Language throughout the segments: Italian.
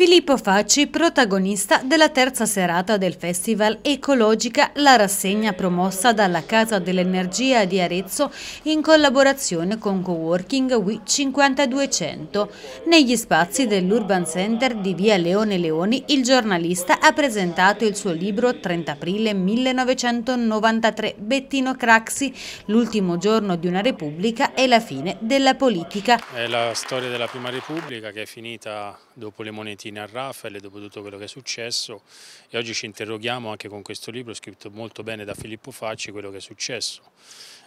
Filippo Facci, protagonista della terza serata del Festival Ecologica, la rassegna promossa dalla Casa dell'Energia di Arezzo in collaborazione con Coworking We 5200. Negli spazi dell'Urban Center di via Leone Leoni, il giornalista ha presentato il suo libro 30 aprile 1993 Bettino Craxi, l'ultimo giorno di una repubblica e la fine della politica. È la storia della prima repubblica che è finita dopo le monetine Valentina a Raffaele dopo tutto quello che è successo e oggi ci interroghiamo anche con questo libro scritto molto bene da Filippo Facci quello che è successo.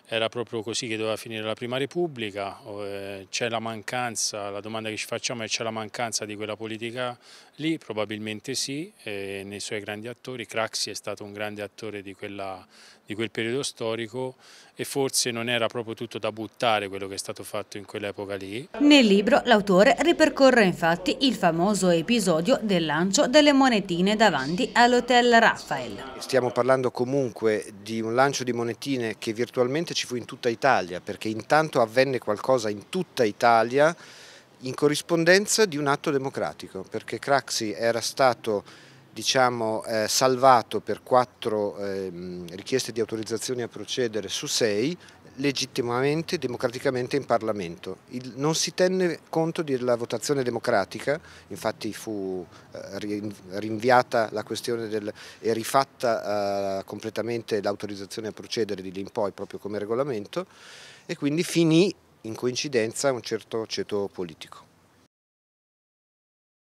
Era proprio così che doveva finire la Prima Repubblica, eh, c'è la mancanza, la domanda che ci facciamo è c'è la mancanza di quella politica Lì probabilmente sì, eh, nei suoi grandi attori, Craxi è stato un grande attore di, quella, di, quel periodo storico e forse non era proprio tutto da buttare quello che è stato fatto in quell'epoca lì. Nel libro l'autore ripercorre infatti il famoso episodio del lancio delle monetine davanti all'Hotel Raffaele. Stiamo parlando comunque di un lancio di monetine che virtualmente ci fu in tutta Italia perché intanto avvenne qualcosa in tutta Italia in corrispondenza di un atto democratico, perché Craxi era stato diciamo, eh, salvato per quattro eh, richieste di autorizzazione a procedere su sei, legittimamente, democraticamente in Parlamento. Il, non si tenne conto della votazione democratica, infatti fu eh, rinviata la questione del, e rifatta eh, completamente l'autorizzazione a procedere di lì in poi, proprio come regolamento, e quindi finì in coincidenza un certo ceto politico.